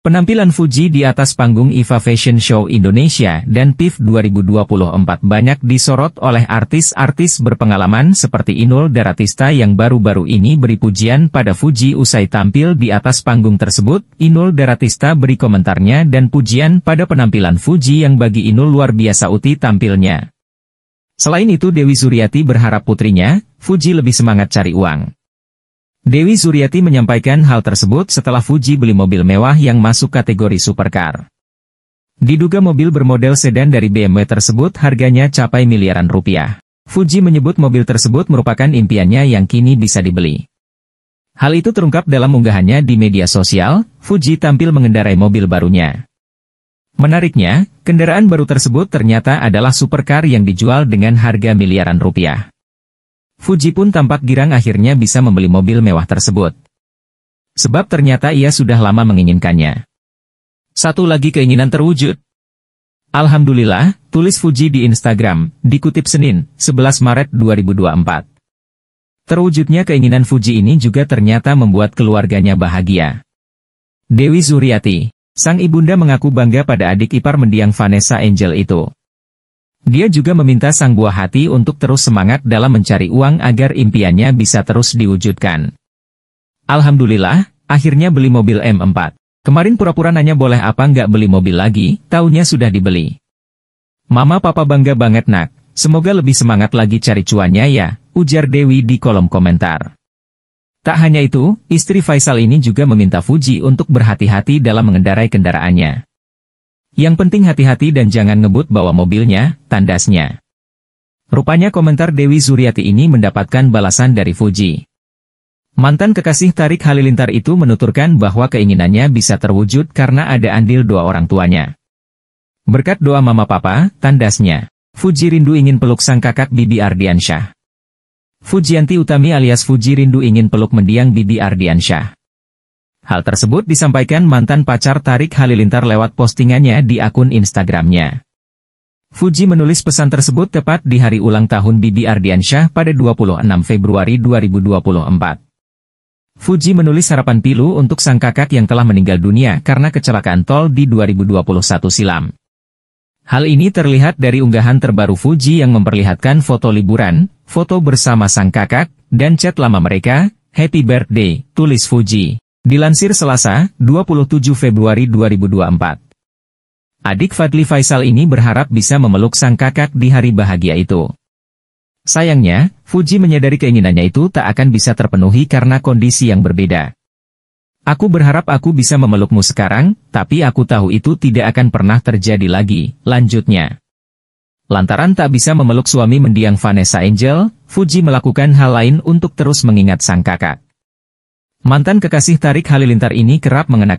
Penampilan Fuji di atas panggung IFA Fashion Show Indonesia dan PIF 2024 banyak disorot oleh artis-artis berpengalaman seperti Inul Daratista yang baru-baru ini beri pujian pada Fuji usai tampil di atas panggung tersebut. Inul Daratista beri komentarnya dan pujian pada penampilan Fuji yang bagi Inul luar biasa uti tampilnya. Selain itu Dewi Suryati berharap putrinya, Fuji lebih semangat cari uang. Dewi Suryati menyampaikan hal tersebut setelah Fuji beli mobil mewah yang masuk kategori supercar. Diduga mobil bermodel sedan dari BMW tersebut harganya capai miliaran rupiah. Fuji menyebut mobil tersebut merupakan impiannya yang kini bisa dibeli. Hal itu terungkap dalam unggahannya di media sosial, Fuji tampil mengendarai mobil barunya. Menariknya, kendaraan baru tersebut ternyata adalah supercar yang dijual dengan harga miliaran rupiah. Fuji pun tampak girang akhirnya bisa membeli mobil mewah tersebut. Sebab ternyata ia sudah lama menginginkannya. Satu lagi keinginan terwujud. Alhamdulillah, tulis Fuji di Instagram, dikutip Senin, 11 Maret 2024. Terwujudnya keinginan Fuji ini juga ternyata membuat keluarganya bahagia. Dewi Zuriati, sang ibunda mengaku bangga pada adik ipar mendiang Vanessa Angel itu. Dia juga meminta sang buah hati untuk terus semangat dalam mencari uang agar impiannya bisa terus diwujudkan. Alhamdulillah, akhirnya beli mobil M4. Kemarin pura-pura nanya boleh apa nggak beli mobil lagi, taunya sudah dibeli. Mama papa bangga banget nak, semoga lebih semangat lagi cari cuannya ya, ujar Dewi di kolom komentar. Tak hanya itu, istri Faisal ini juga meminta Fuji untuk berhati-hati dalam mengendarai kendaraannya. Yang penting hati-hati dan jangan ngebut bawa mobilnya, tandasnya. Rupanya komentar Dewi Zuriati ini mendapatkan balasan dari Fuji. Mantan kekasih Tarik Halilintar itu menuturkan bahwa keinginannya bisa terwujud karena ada andil dua orang tuanya. Berkat doa mama papa, tandasnya, Fuji rindu ingin peluk sang kakak Bibi Ardiansyah. Fujianti Utami alias Fuji rindu ingin peluk mendiang Bibi Ardiansyah. Hal tersebut disampaikan mantan pacar Tarik Halilintar lewat postingannya di akun Instagramnya. Fuji menulis pesan tersebut tepat di hari ulang tahun Bibi Ardiansyah pada 26 Februari 2024. Fuji menulis sarapan pilu untuk sang kakak yang telah meninggal dunia karena kecelakaan tol di 2021 silam. Hal ini terlihat dari unggahan terbaru Fuji yang memperlihatkan foto liburan, foto bersama sang kakak, dan chat lama mereka, Happy Birthday, tulis Fuji. Dilansir Selasa, 27 Februari 2024. Adik Fadli Faisal ini berharap bisa memeluk sang kakak di hari bahagia itu. Sayangnya, Fuji menyadari keinginannya itu tak akan bisa terpenuhi karena kondisi yang berbeda. Aku berharap aku bisa memelukmu sekarang, tapi aku tahu itu tidak akan pernah terjadi lagi, lanjutnya. Lantaran tak bisa memeluk suami mendiang Vanessa Angel, Fuji melakukan hal lain untuk terus mengingat sang kakak. Mantan kekasih Tarik Halilintar ini kerap mengenakan